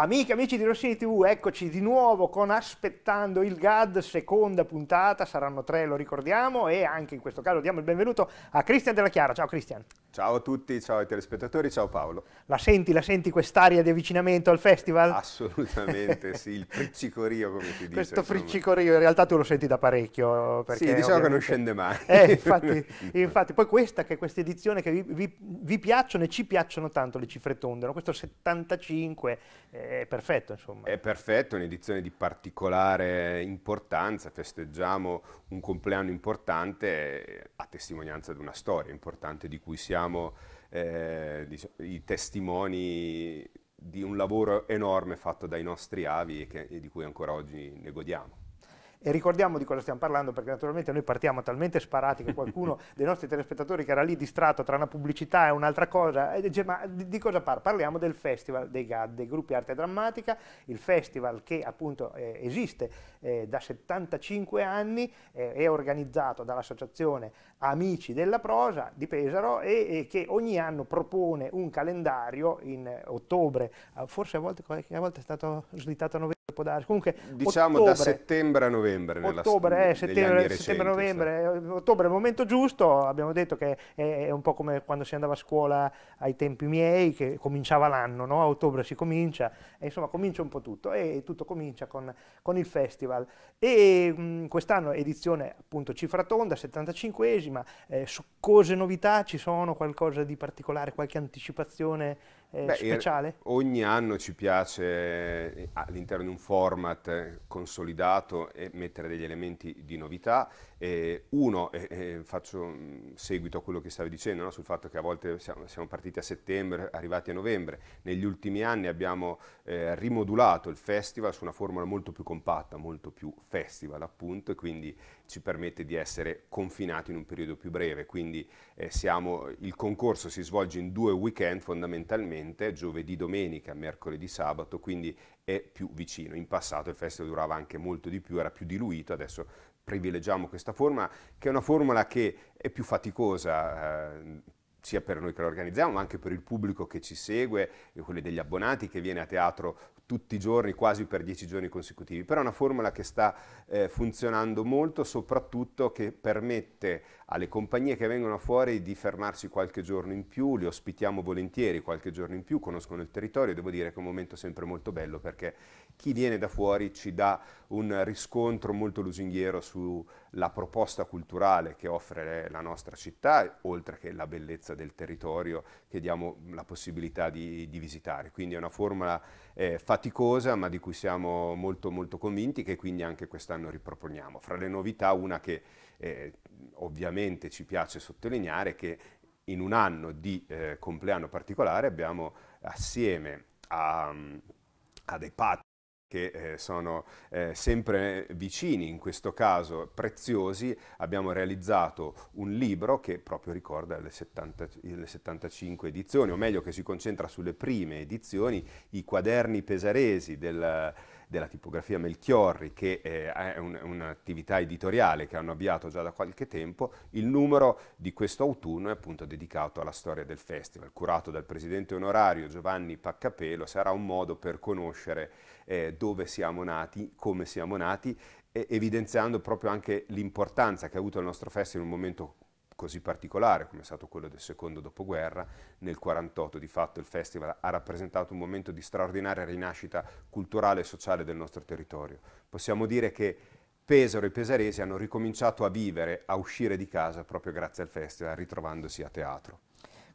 Amiche, amici di Rossini TV, eccoci di nuovo con Aspettando il GAD, seconda puntata, saranno tre, lo ricordiamo, e anche in questo caso diamo il benvenuto a Cristian Della Chiara. Ciao Cristian. Ciao a tutti, ciao ai telespettatori, ciao Paolo. La senti, la senti quest'aria di avvicinamento al festival? Assolutamente, sì, il friccicorio come si dice. Questo insomma. friccicorio in realtà tu lo senti da parecchio. Eh, perché, sì, diciamo ovviamente... che non scende mai. Eh, infatti, infatti, poi questa che è questa edizione che vi, vi, vi, piacciono e ci piacciono tanto le cifre tonde, no? questo 75 è perfetto insomma. È perfetto, è un'edizione di particolare importanza, festeggiamo un compleanno importante a testimonianza di una storia importante di cui siamo diciamo, eh, i testimoni di un lavoro enorme fatto dai nostri avi e, che, e di cui ancora oggi ne godiamo. E ricordiamo di cosa stiamo parlando perché naturalmente noi partiamo talmente sparati che qualcuno dei nostri telespettatori che era lì distratto tra una pubblicità e un'altra cosa e dice ma di, di cosa parla? Parliamo del Festival dei GAD, dei gruppi arte drammatica, il festival che appunto eh, esiste eh, da 75 anni, eh, è organizzato dall'associazione Amici della Prosa di Pesaro e, e, che ogni anno propone un calendario in ottobre, ah, forse a volte qualche volta è stato slittato a novembre, può darsi. Comunque, diciamo ottobre, da settembre a novembre. Ottobre, eh, settembre, settembre novembre, so. Eh, ottobre è il momento giusto, abbiamo detto che è, è, un po' come quando si andava a scuola ai tempi miei, che cominciava l'anno, no? a ottobre si comincia, e insomma comincia un po' tutto e tutto comincia con, con il festival. E mm, quest'anno edizione appunto cifra tonda, 75esima, eh, succose novità, ci sono qualcosa di particolare, qualche anticipazione? Eh, Beh, speciale? Ogni anno ci piace eh, all'interno di un format consolidato eh, mettere degli elementi di novità eh, uno, eh, eh faccio seguito a quello che stavi dicendo, no? sul fatto che a volte siamo, siamo, partiti a settembre, arrivati a novembre. Negli ultimi anni abbiamo eh, rimodulato il festival su una formula molto più compatta, molto più festival appunto, e quindi ci permette di essere confinati in un periodo più breve. Quindi eh, siamo, il concorso si svolge in due weekend fondamentalmente, giovedì, domenica, mercoledì, sabato, quindi è più vicino. In passato il festival durava anche molto di più, era più diluito, adesso privilegiamo questa forma, che è una formula che è più faticosa, eh, sia per noi che la organizziamo, ma anche per il pubblico che ci segue, quelli degli abbonati che viene a teatro tutti i giorni, quasi per dieci giorni consecutivi, però è una formula che sta eh, funzionando molto, soprattutto che permette alle compagnie che vengono fuori di fermarsi qualche giorno in più, li ospitiamo volentieri qualche giorno in più, conoscono il territorio, devo dire che è un momento sempre molto bello perché chi viene da fuori ci dà un riscontro molto lusinghiero sulla proposta culturale che offre la nostra città, oltre che la bellezza del territorio che diamo la possibilità di, di visitare. Quindi è una formula eh, faticosa ma di cui siamo molto molto convinti che quindi anche quest'anno riproponiamo. Fra le novità una che eh, ovviamente ci piace sottolineare è che in un anno di eh, compleanno particolare abbiamo assieme a, a dei patti che eh, sono eh, sempre vicini, in questo caso preziosi, abbiamo realizzato un libro che proprio ricorda le, 70, le, 75 edizioni, o meglio che si concentra sulle prime edizioni, i quaderni pesaresi del della tipografia Melchiorri, che eh, è un'attività editoriale che hanno avviato già da qualche tempo, il numero di questo autunno è appunto dedicato alla storia del festival, curato dal presidente onorario Giovanni Paccapelo, sarà un modo per conoscere eh, dove siamo nati, come siamo nati, evidenziando proprio anche l'importanza che ha avuto il nostro festival in un momento così particolare come è stato quello del secondo dopoguerra, nel 1948 di fatto il festival ha rappresentato un momento di straordinaria rinascita culturale e sociale del nostro territorio. Possiamo dire che Pesaro e i pesaresi hanno ricominciato a vivere, a uscire di casa proprio grazie al festival, ritrovandosi a teatro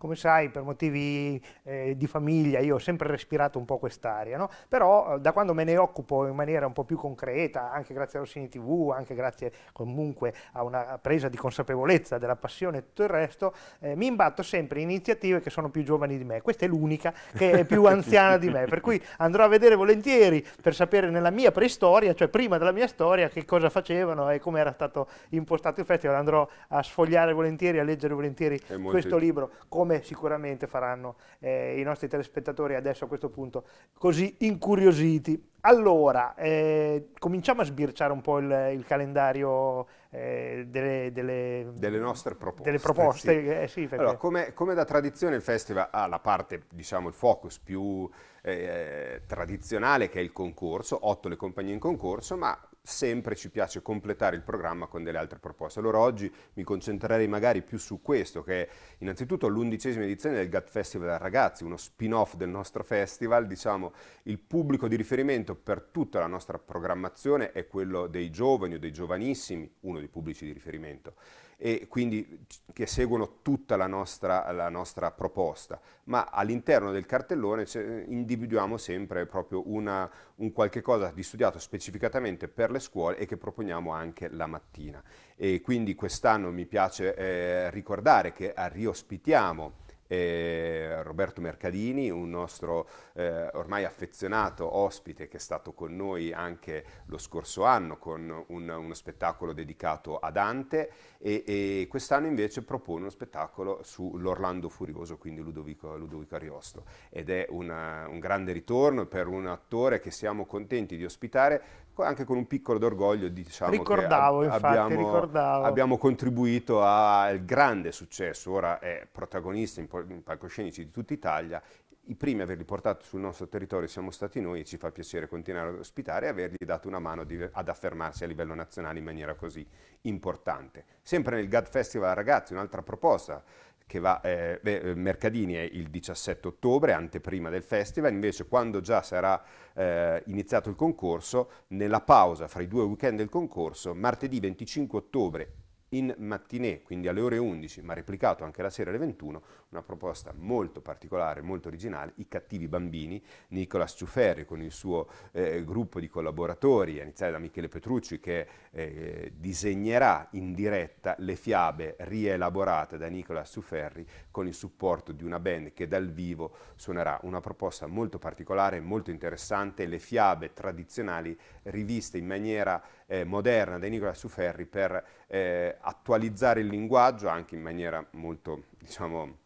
come sai per motivi eh, di famiglia io ho sempre respirato un po' quest'aria, no? però eh, da quando me ne occupo in maniera un po' più concreta, anche grazie a Rossini TV, anche grazie comunque a una presa di consapevolezza della passione e tutto il resto, eh, mi imbatto sempre in iniziative che sono più giovani di me, questa è l'unica che è più anziana di me, per cui andrò a vedere volentieri per sapere nella mia preistoria, cioè prima della mia storia, che cosa facevano e come era stato impostato il festival, andrò a sfogliare volentieri, a leggere volentieri questo libro, come come sicuramente faranno eh, i nostri telespettatori adesso a questo punto, così incuriositi. Allora, eh, cominciamo a sbirciare un po' il, il calendario eh, delle, delle, delle, nostre proposte. Delle proposte sì. Eh, sì, perché... allora, come, come, da tradizione il festival ha la parte, diciamo, il focus più eh, tradizionale che è il concorso, otto le compagnie in concorso, ma sempre ci piace completare il programma con delle altre proposte. Allora oggi mi concentrerei magari più su questo, che è innanzitutto l'undicesima edizione del GAT Festival Ragazzi, uno spin-off del nostro festival, diciamo il pubblico di riferimento per tutta la nostra programmazione è quello dei giovani o dei giovanissimi, uno dei pubblici di riferimento e quindi che seguono tutta la nostra, la nostra proposta, ma all'interno del cartellone cioè, individuiamo sempre proprio una, un qualche cosa di studiato specificatamente per le scuole e che proponiamo anche la mattina. E quindi quest'anno mi piace eh, ricordare che riospitiamo eh, Roberto Mercadini, un nostro eh, ormai affezionato ospite che è stato con noi anche lo scorso anno con un, uno spettacolo dedicato a Dante e, e quest'anno invece propone uno spettacolo sull'Orlando Furioso, quindi Ludovico, Ludovico Ariosto ed è una, un grande ritorno per un attore che siamo contenti di ospitare anche con un piccolo d'orgoglio diciamo ricordavo, che ab- infatti, abbiamo, ricordavo. abbiamo contribuito al grande successo, ora è protagonista in, po- in palcoscenici di tutta Italia i primi a averli portati sul nostro territorio siamo stati noi e ci fa piacere continuare ad ospitare e avergli dato una mano di, ad affermarsi a livello nazionale in maniera così importante. Sempre nel GAD Festival ragazzi, un'altra proposta che va, eh, beh, eh, Mercadini è il 17 ottobre, anteprima del festival, invece quando già sarà eh, iniziato il concorso, nella pausa fra i due weekend del concorso, martedì 25 ottobre in mattinée, quindi alle ore 11, ma replicato anche la sera alle 21, una proposta molto particolare, molto originale, I cattivi bambini, Nicolas Ciufferri con il suo eh, gruppo di collaboratori, a iniziare da Michele Petrucci che eh, disegnerà in diretta le fiabe rielaborate da Nicolas Ciufferri con il supporto di una band che dal vivo suonerà una proposta molto particolare, molto interessante, le fiabe tradizionali riviste in maniera eh, moderna dei Nicola Suferri per eh, attualizzare il linguaggio anche in maniera molto, diciamo,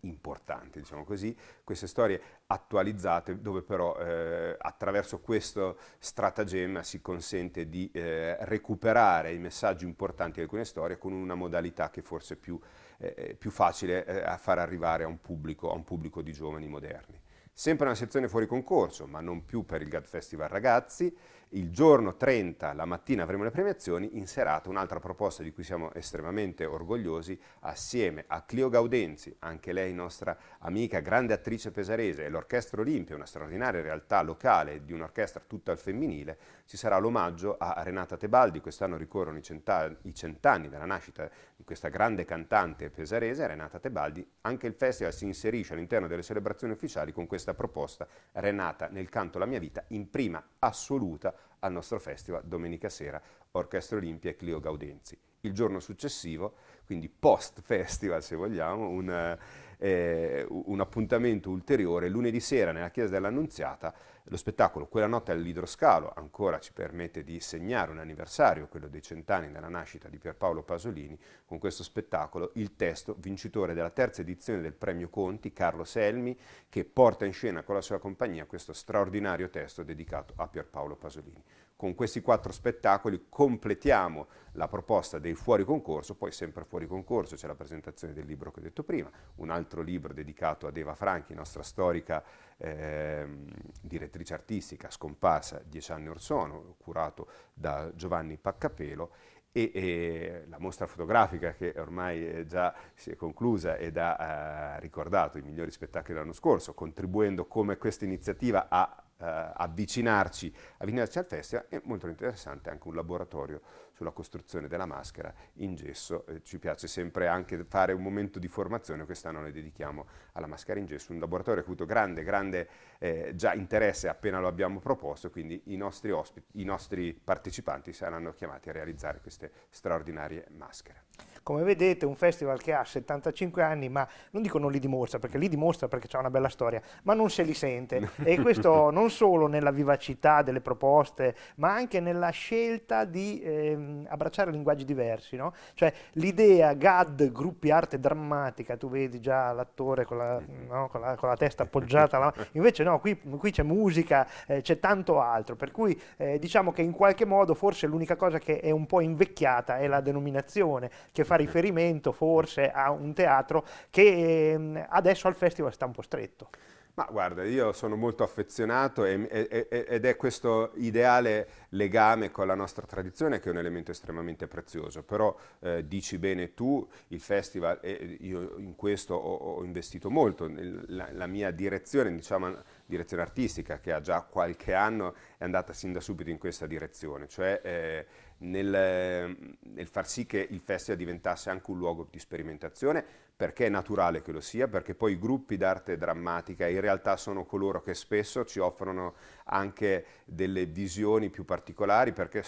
importante, diciamo così, queste storie attualizzate dove però eh, attraverso questo stratagemma si consente di eh, recuperare i messaggi importanti di alcune storie con una modalità che forse è più, eh, più facile eh, a far arrivare a un, pubblico, a un pubblico di giovani moderni sempre una sezione fuori concorso, ma non più per il GAD Festival Ragazzi, il giorno 30, la mattina avremo le premiazioni, in serata un'altra proposta di cui siamo estremamente orgogliosi, assieme a Clio Gaudenzi, anche lei nostra amica, grande attrice pesarese, e l'Orchestra Olimpia, una straordinaria realtà locale di un'orchestra tutta al femminile, ci sarà l'omaggio a Renata Tebaldi, quest'anno ricorrono i cent'anni cent dalla nascita di questa grande cantante pesarese, Renata Tebaldi, anche il festival si inserisce all'interno delle celebrazioni ufficiali con questa proposta, Renata nel canto La mia vita, in prima assoluta al nostro festival domenica sera Orchestra Olimpia e Clio Gaudenzi. Il giorno successivo, quindi post festival se vogliamo, un, eh, eh, un appuntamento ulteriore lunedì sera nella chiesa dell'Annunziata lo spettacolo Quella notte all'idroscalo ancora ci permette di segnare un anniversario, quello dei cent'anni della nascita di Pierpaolo Pasolini, con questo spettacolo il testo vincitore della terza edizione del premio Conti, Carlo Selmi, che porta in scena con la sua compagnia questo straordinario testo dedicato a Pierpaolo Pasolini con questi quattro spettacoli completiamo la proposta dei fuori concorso, poi sempre fuori concorso c'è la presentazione del libro che ho detto prima, un altro libro dedicato ad Eva Franchi, nostra storica eh, direttrice artistica scomparsa dieci anni or sono, curato da Giovanni Paccapelo e, e, la mostra fotografica che ormai già si è conclusa ed ha eh, ricordato i migliori spettacoli dell'anno scorso, contribuendo come questa iniziativa a eh, avvicinarci, avvicinarci al festival è molto interessante anche un laboratorio sulla costruzione della maschera in gesso. Eh, ci piace sempre anche fare un momento di formazione, quest'anno le dedichiamo alla maschera in gesso, un laboratorio che ha avuto grande, grande eh, già interesse appena lo abbiamo proposto, quindi i nostri, ospiti, i nostri partecipanti saranno chiamati a realizzare queste straordinarie maschere come vedete un festival che ha 75 anni ma non dico non li dimostra perché li dimostra perché c'è una bella storia ma non se li sente e questo non solo nella vivacità delle proposte ma anche nella scelta di ehm, abbracciare linguaggi diversi no? cioè l'idea GAD gruppi arte drammatica tu vedi già l'attore con, la, no, con, la, con la, testa appoggiata alla... invece no qui, qui c'è musica eh, c'è tanto altro per cui eh, diciamo che in qualche modo forse l'unica cosa che è un po' invecchiata è la denominazione che fa fa riferimento forse a un teatro che ehm, adesso al festival sta un po' stretto. Ma guarda, io sono molto affezionato e, e, ed è questo ideale legame con la nostra tradizione che è un elemento estremamente prezioso, però eh, dici bene tu, il festival, eh, io in questo ho, ho investito molto, la, la, mia direzione diciamo, direzione artistica che ha già qualche anno è andata sin da subito in questa direzione, cioè eh, nel, nel, far sì che il festival diventasse anche un luogo di sperimentazione, perché è naturale che lo sia, perché poi i gruppi d'arte drammatica in realtà sono coloro che spesso ci offrono anche delle visioni più particolari perché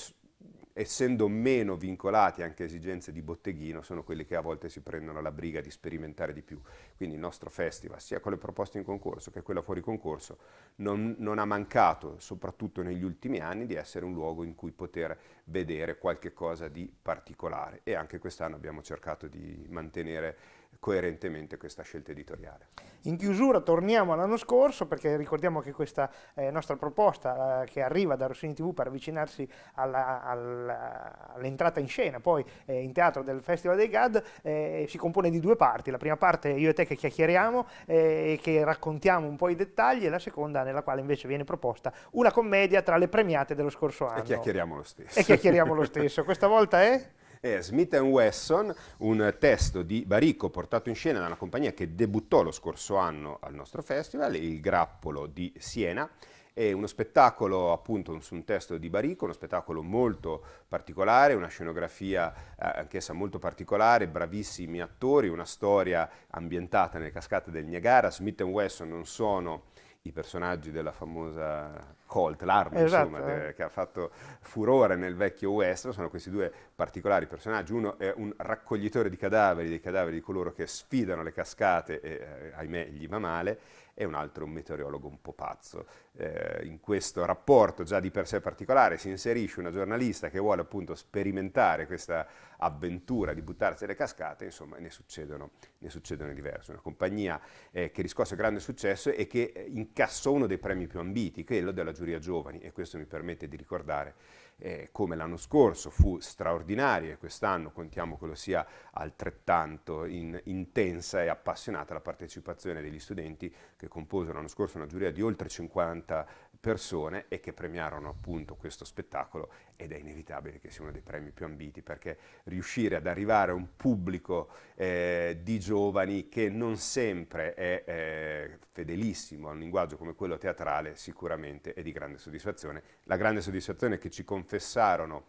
essendo meno vincolati anche a esigenze di botteghino, sono quelli che a volte si prendono la briga di sperimentare di più. Quindi il nostro festival, sia con le proposte in concorso che quella fuori concorso, non, non ha mancato, soprattutto negli ultimi anni, di essere un luogo in cui poter vedere qualche cosa di particolare. E anche quest'anno abbiamo cercato di mantenere coerentemente questa scelta editoriale. In chiusura torniamo all'anno scorso perché ricordiamo che questa eh, nostra proposta eh, che arriva da Rossini TV per avvicinarsi all'entrata all in scena poi eh, in teatro del Festival dei GAD eh, si compone di due parti, la prima parte io e te che chiacchieriamo eh, e che raccontiamo un po' i dettagli e la seconda nella quale invece viene proposta una commedia tra le premiate dello scorso anno. E chiacchieriamo lo stesso. E chiacchieriamo lo stesso, questa volta è? è Smith Wesson, un testo di Baricco portato in scena da una compagnia che debuttò lo scorso anno al nostro festival, Il Grappolo di Siena. È uno spettacolo appunto su un testo di Baricco, uno spettacolo molto particolare, una scenografia eh, anch'essa molto particolare, bravissimi attori, una storia ambientata nelle cascate del Niagara. Smith Wesson non sono i personaggi della famosa Colt, l'arma esatto, insomma, eh. che ha fatto furore nel vecchio western, sono questi due particolari personaggi, uno è un raccoglitore di cadaveri, dei cadaveri di coloro che sfidano le cascate e eh, ahimè gli va male, e un altro è un meteorologo un po' pazzo. Eh, in questo rapporto già di per sé particolare si inserisce una giornalista che vuole appunto sperimentare questa avventura di buttarsi alle cascate, insomma ne succedono, ne succedono diverse. Una compagnia eh, che riscosse grande successo e che eh, incassò uno dei premi più ambiti, quello della giuria giovani, e questo mi permette di ricordare eh, come l'anno scorso fu straordinaria e quest'anno contiamo che lo sia altrettanto in, intensa e appassionata la partecipazione degli studenti che composero l'anno scorso una giuria di oltre 50 persone e che premiarono appunto questo spettacolo ed è inevitabile che sia uno dei premi più ambiti perché riuscire ad arrivare a un pubblico eh, di giovani che non sempre è eh, fedelissimo a un linguaggio come quello teatrale sicuramente è di grande soddisfazione. La grande soddisfazione che ci conferma confessarono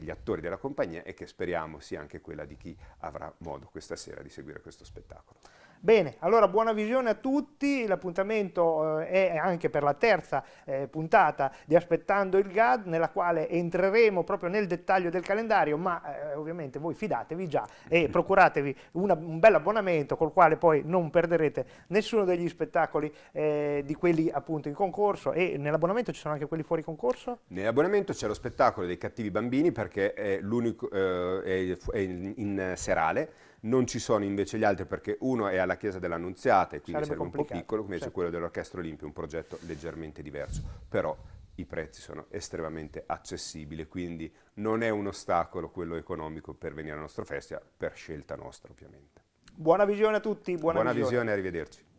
gli attori della compagnia e che speriamo sia anche quella di chi avrà modo questa sera di seguire questo spettacolo. Bene, allora buona visione a tutti, l'appuntamento eh, è anche per la terza eh, puntata di Aspettando il GAD, nella quale entreremo proprio nel dettaglio del calendario, ma eh, ovviamente voi fidatevi già e procuratevi una, un bel abbonamento col quale poi non perderete nessuno degli spettacoli di quelli appunto in concorso e nell'abbonamento ci sono anche quelli fuori concorso? Nell'abbonamento c'è lo spettacolo dei cattivi bambini per perché è, l'unico, eh, è, è in, in serale, non ci sono invece gli altri perché uno è alla Chiesa dell'Annunziata e quindi Sarebbe un po' piccolo, invece certo. quello dell'Orchestra Olimpia, è un progetto leggermente diverso, però i prezzi sono estremamente accessibili, quindi non è un ostacolo quello economico per venire al nostro festival, per scelta nostra ovviamente. Buona visione a tutti, buona, buona visione. visione, arrivederci.